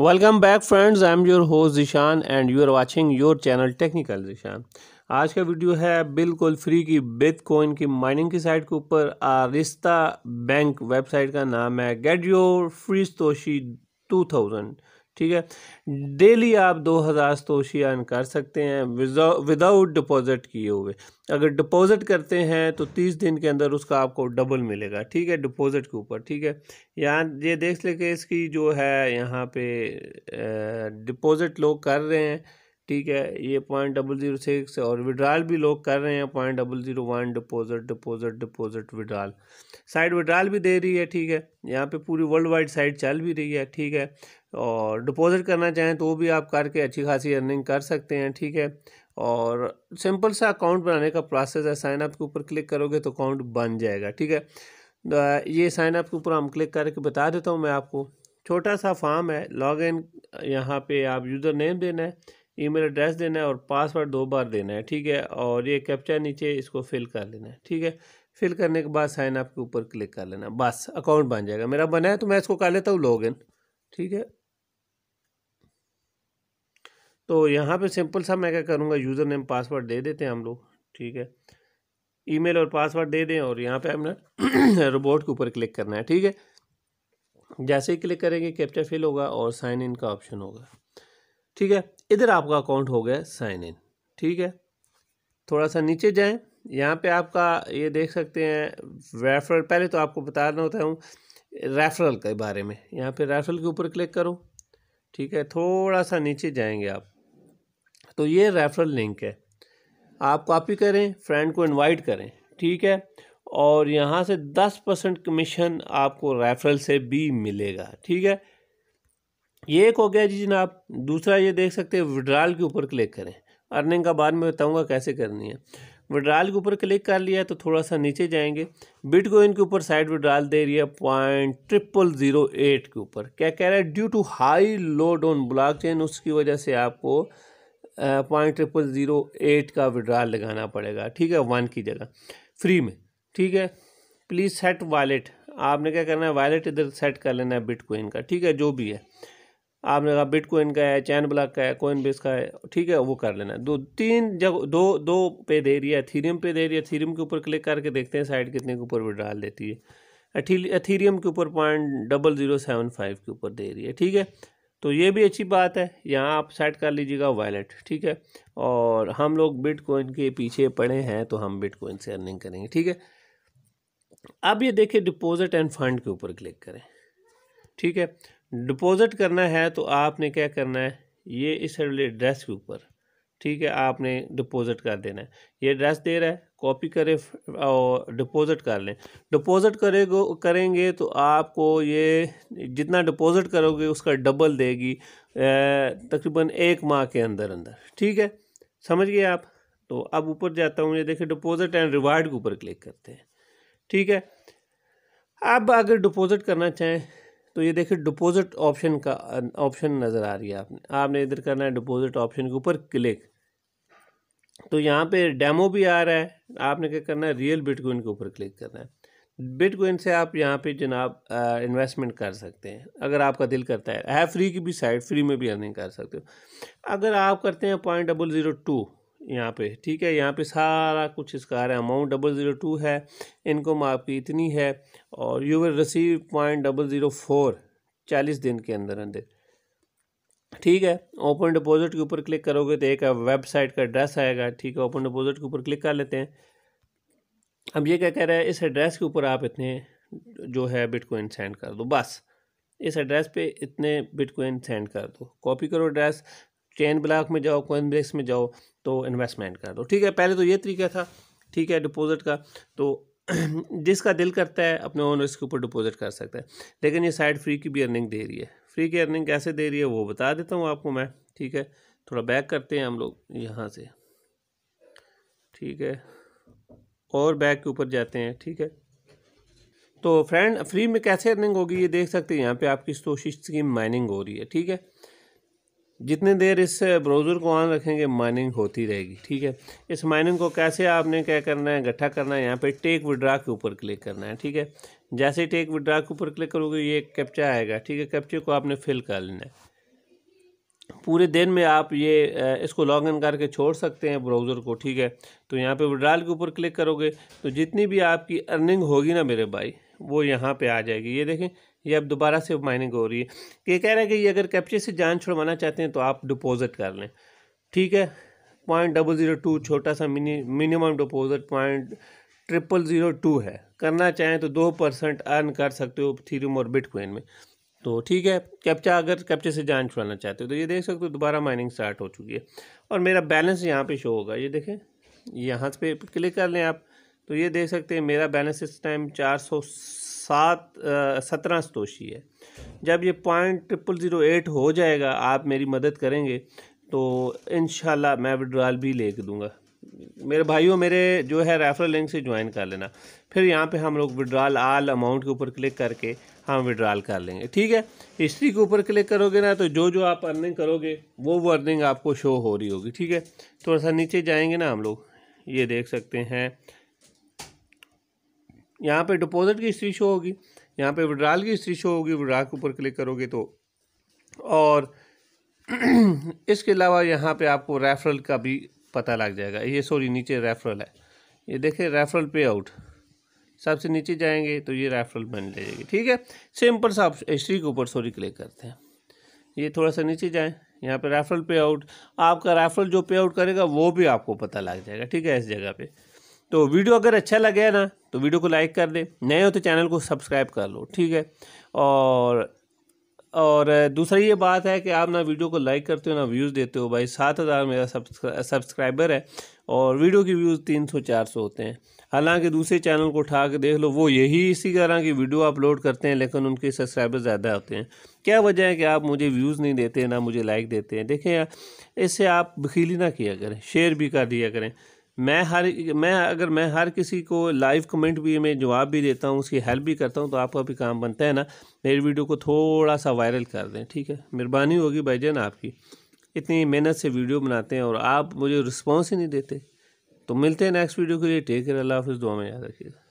welcome back friends I am your host Zeeshan and you are watching your channel technical Zeeshan आज का video है बिल्कुल free की bitcoin की माइनिंग की साइट के ऊपर आरिस्ता बैंक वेबसाइट का नाम है get your free satoshi two thousand ठीक है डेली आप दो हज़ार तोशी अर्न कर सकते हैं विदाउट डिपॉजिट किए हुए अगर डिपॉजिट करते हैं तो तीस दिन के अंदर उसका आपको डबल मिलेगा ठीक है डिपॉजिट के ऊपर ठीक है यहाँ ये देख लेके इसकी जो है यहाँ पे डिपॉजिट लोग कर रहे हैं ठीक है ये पॉइंट डबल ज़ीरो सिक्स और विड्रॉल भी लोग कर रहे हैं point double zero one deposit deposit deposit withdrawal side withdrawal भी दे रही है ठीक है यहाँ पे पूरी वर्ल्ड वाइड साइड चल भी रही है ठीक है और डिपॉजिट करना चाहें तो भी आप करके अच्छी खासी अर्निंग कर सकते हैं ठीक है और सिंपल सा अकाउंट बनाने का प्रोसेस है साइन अप के ऊपर क्लिक करोगे तो अकाउंट बन जाएगा ठीक है ये साइन अप के ऊपर हम क्लिक करके बता देता हूँ मैं आपको छोटा सा फॉर्म है लॉग इन यहाँ पे आप यूज़र नेम देना है ईमेल एड्रेस देना है और पासवर्ड दो बार देना है ठीक है और ये कैप्चा नीचे इसको फिल कर लेना है ठीक है फिल करने के बाद साइन अप के ऊपर क्लिक कर लेना बस अकाउंट बन जाएगा मेरा बना है तो मैं इसको कर लेता हूँ लॉग इन ठीक है तो यहाँ पे सिंपल सा मैं क्या करूँगा यूज़र नेम पासवर्ड दे देते हैं हम लोग ठीक है ईमेल और पासवर्ड दे दें और यहाँ पे हमने रोबोट के ऊपर क्लिक करना है ठीक है जैसे ही क्लिक करेंगे कैप्चर फिल होगा और साइन इन का ऑप्शन होगा ठीक है इधर आपका अकाउंट हो गया साइन इन ठीक है थोड़ा सा नीचे जाएं यहाँ पे आपका ये देख सकते हैं रेफरल पहले तो आपको रहा होता हूँ रेफरल के बारे में यहाँ पे रेफरल के ऊपर क्लिक करो ठीक है थोड़ा सा नीचे जाएंगे आप तो ये रेफरल लिंक है आप कॉपी करें फ्रेंड को इनवाइट करें ठीक है और यहाँ से दस परसेंट कमीशन आपको रेफरल से भी मिलेगा ठीक है ये एक हो गया जी जनाब दूसरा ये देख सकते हैं विड्राल के ऊपर क्लिक करें अर्निंग का बाद में बताऊंगा कैसे करनी है विड्राल के ऊपर क्लिक कर लिया तो थोड़ा सा नीचे जाएंगे बिटकॉइन के ऊपर साइड विड्राल दे रही है पॉइंट ट्रिपल ज़ीरो एट के ऊपर क्या कह रहा है due to high load on blockchain उसकी वजह से आपको पॉइंट ट्रिपल ज़ीरो एट का विड्राल लगाना पड़ेगा ठीक है वन की जगह फ्री में ठीक है प्लीज़ सेट वॉलेट आपने क्या करना है वॉलेट इधर सेट कर लेना है बिटकॉइन का ठीक है जो भी है आपने कहा बिट कोइन का है चैन ब्लॉक का है कोइन बेस का है ठीक है वो कर लेना है दो तीन जगह दो दो पे दे रही है अथीरियम पे दे रही है थीरियम के ऊपर क्लिक करके देखते हैं साइड कितने के ऊपर डाल देती है अथीरियम के ऊपर point double zero seven five के ऊपर दे रही है ठीक है तो ये भी अच्छी बात है यहाँ आप सेट कर लीजिएगा वॉलेट ठीक है और हम लोग बिटकॉइन के पीछे पड़े हैं तो हम बिटकॉइन से अर्निंग करेंगे ठीक है अब ये देखिए डिपॉजिट एंड फंड के ऊपर क्लिक करें ठीक है डिपॉज़िट करना है तो आपने क्या करना है ये इस एड्रेस के ऊपर ठीक है आपने डिपॉज़िट कर देना है ये एड्रेस दे रहा है कॉपी करें और डिपॉज़िट कर लें डिपॉज़िट करेगो करेंगे तो आपको ये जितना डिपॉज़िट करोगे उसका डबल देगी तकरीबन एक माह के अंदर अंदर ठीक है समझ गए आप तो अब ऊपर जाता हूँ ये देखिए डिपॉज़िट एंड रिवार्ड के ऊपर क्लिक करते हैं ठीक है अब अगर डिपॉज़िट करना चाहें तो ये देखिए डिपॉजिट ऑप्शन का ऑप्शन नज़र आ रही है आपने आपने इधर करना है डिपॉजिट ऑप्शन के ऊपर क्लिक तो यहाँ पे डेमो भी आ रहा है आपने क्या करना है रियल बिटकॉइन के ऊपर क्लिक करना है बिटकॉइन से आप यहाँ पे जनाब इन्वेस्टमेंट कर सकते हैं अगर आपका दिल करता है है फ्री की भी साइड फ्री में भी अर्निंग कर सकते हो अगर आप करते हैं पॉइंट डबल ज़ीरो टू यहाँ पे ठीक है यहाँ पे सारा कुछ इसका आ रहा है अमाउंट डबल ज़ीरो टू है इनकम आपकी इतनी है और you will receive point double zero four चालीस दिन के अंदर अंदर ठीक है ओपन डिपॉजिट के ऊपर क्लिक करोगे तो एक वेबसाइट का एड्रेस आएगा ठीक है ओपन डिपॉजिट के ऊपर क्लिक कर लेते हैं अब ये क्या कह रहा है इस एड्रेस के ऊपर आप इतने जो है बिटकॉइन सेंड कर दो बस इस एड्रेस पे इतने बिटकॉइन सेंड कर दो कॉपी करो एड्रेस चैन ब्लॉक में जाओ कोइन ब्रेक्स में जाओ तो इन्वेस्टमेंट कर दो ठीक है पहले तो ये तरीका था ठीक है डिपॉजिट का तो जिसका दिल करता है अपने ओनर के ऊपर डिपॉजिट कर सकता है लेकिन ये साइड फ्री की भी अर्निंग दे रही है फ्री की अर्निंग कैसे दे रही है वो बता देता हूँ आपको मैं ठीक है थोड़ा बैक करते हैं हम लोग यहाँ से ठीक है और बैक के ऊपर जाते हैं ठीक है तो फ्रेंड फ्री में कैसे अर्निंग होगी ये देख सकते हैं यहाँ पे आपकी सोशिश की माइनिंग हो रही है ठीक है जितने देर इस ब्राउज़र को ऑन रखेंगे माइनिंग होती रहेगी ठीक है इस माइनिंग को कैसे आपने क्या करना है इकट्ठा करना है यहाँ पे टेक विड्रा के ऊपर क्लिक करना है ठीक है जैसे टेक विड्रा के ऊपर क्लिक करोगे ये कैप्चा आएगा ठीक है कैप्चे को आपने फिल कर लेना है पूरे दिन में आप ये इसको लॉग इन करके छोड़ सकते हैं ब्राउज़र को ठीक है तो यहाँ पर विड्राल के ऊपर क्लिक करोगे तो जितनी भी आपकी अर्निंग होगी ना मेरे भाई वो यहाँ पर आ जाएगी ये देखें ये अब दोबारा से माइनिंग हो रही है ये कह रहे हैं कि ये अगर कैप्चे से जान छुड़वाना चाहते हैं तो आप डिपॉज़िट कर लें ठीक है पॉइंट डबल ज़ीरो टू छोटा सा mini minimum deposit point triple zero two है करना चाहें तो दो परसेंट अर्न कर सकते हो थीरम और बिटकॉइन में तो ठीक है कैप्चा अगर कैप्चे से जान छुड़ाना चाहते हो तो ये देख सकते हो दोबारा माइनिंग स्टार्ट हो चुकी है और मेरा बैलेंस यहाँ पर शो होगा ये देखें यहाँ पर क्लिक कर लें आप तो ये देख सकते हैं मेरा बैलेंस इस टाइम चार सौ सात सत्रह सतोशी है जब ये पॉइंट ट्रिपल ज़ीरो एट हो जाएगा आप मेरी मदद करेंगे तो इन मैं विड्रॉल भी ले कर दूँगा मेरे भाइयों मेरे जो है रेफरल लिंक से ज्वाइन कर लेना फिर यहाँ पे हम लोग विड्रॉल आल अमाउंट के ऊपर क्लिक करके हम विड्रॉल कर लेंगे ठीक है हिस्ट्री के ऊपर क्लिक करोगे ना तो जो जो आप अर्निंग करोगे वो वो अर्निंग आपको शो हो रही होगी ठीक है थोड़ा सा नीचे जाएंगे ना हम लोग ये देख सकते हैं यहाँ पे डिपॉजिट की हिस्ट्री शो होगी यहाँ पे विड्राल की हिस्ट्री शो होगी विड्राल के ऊपर क्लिक करोगे तो और इसके अलावा यहाँ पे आपको रेफरल का भी पता लग जाएगा ये सॉरी नीचे रेफरल है ये देखें रेफरल पे आउट सबसे नीचे जाएंगे तो ये रेफरल बन जाएगी ठीक है सिंपल सा हिस्ट्री के ऊपर सॉरी क्लिक करते हैं ये थोड़ा सा नीचे जाएँ यहाँ पे रेफरल पे आउट आपका रेफरल जो पे आउट करेगा वो भी आपको पता लग जाएगा ठीक है इस जगह पे तो वीडियो अगर अच्छा लगे ना तो वीडियो को लाइक कर दे नए हो तो चैनल को सब्सक्राइब कर लो ठीक है और और दूसरा ये बात है कि आप ना वीडियो को लाइक करते हो ना व्यूज़ देते हो भाई सात हज़ार मेरा सब्सक्राइबर है और वीडियो की व्यूज़ तीन सौ चार सौ होते हैं हालांकि दूसरे चैनल को उठा के देख लो वो यही इसी तरह की वीडियो अपलोड करते हैं लेकिन उनके सब्सक्राइबर ज़्यादा होते हैं क्या वजह है कि आप मुझे व्यूज़ नहीं देते ना मुझे लाइक देते हैं देखें इससे आप बखीली ना किया करें शेयर भी कर दिया करें मैं हर मैं अगर मैं हर किसी को लाइव कमेंट भी में जवाब भी देता हूँ उसकी हेल्प भी करता हूँ तो आपका भी काम बनता है ना मेरी वीडियो को थोड़ा सा वायरल कर दें ठीक है मेहरबानी होगी भाई जान आपकी इतनी मेहनत से वीडियो बनाते हैं और आप मुझे रिस्पॉन्स ही नहीं देते तो मिलते हैं नेक्स्ट वीडियो के लिए टेक केयर अल्लाह हाफ़ दुआ में याद रखिएगा